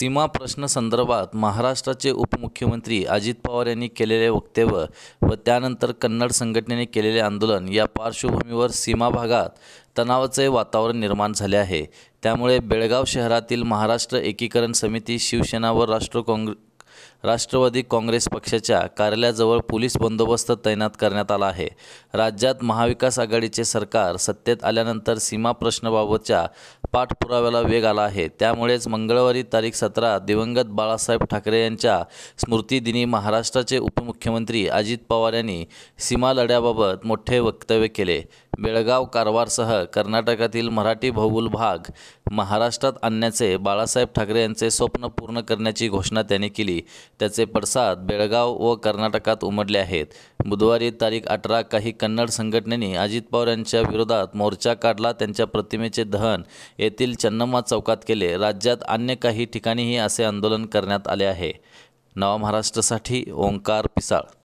सीमा प्रश्न संदर्भात महाराष्ट्राचे उपमुख्यमंत्री अजित पवार यांनी केलेले वक्तव्य व त्यानंतर कन्नड संघटनेने केलेले आंदोलन या पार्श्वभूमीवर सीमा भागात तणावाचे वातावरण निर्माण झाले आहे त्यामुळे बेळगाव शहरातील महाराष्ट्र एकीकरण समिती शिवसेना व राष्ट्र काँग्रे राष्ट्रवादी काँग्रेस पक्षाच्या कार्यालयाजवळ पोलीस बंदोबस्त तैनात करण्यात आला आहे राज्यात महाविकास आघाडीचे सरकार सत्तेत आल्यानंतर सीमा प्रश्नाबाबतच्या पाठपुराव्याला वेग आला आहे त्यामुळेच मंगळवारी तारीख सतरा दिवंगत बाळासाहेब ठाकरे यांच्या स्मृतिदिनी महाराष्ट्राचे उपमुख्यमंत्री अजित पवार यांनी सीमा लढ्याबाबत मोठे वक्तव्य केले बेळगाव कारवारसह कर्नाटकातील मराठी बहुल भाग महाराष्ट्रात आणण्याचे बाळासाहेब ठाकरे यांचे स्वप्न पूर्ण करण्याची घोषणा त्यांनी केली त्याचे पडसाद बेळगाव व कर्नाटकात उमटले आहेत बुधवारी तारीख अठरा काही कन्नड संघटनेनी अजित पवार यांच्या विरोधात मोर्चा काढला त्यांच्या प्रतिमेचे दहन येथील चन्नम्मा चौकात केले राज्यात अन्य काही ठिकाणीही असे आंदोलन करण्यात आले आहे नवा महाराष्ट्रासाठी ओंकार पिसाळ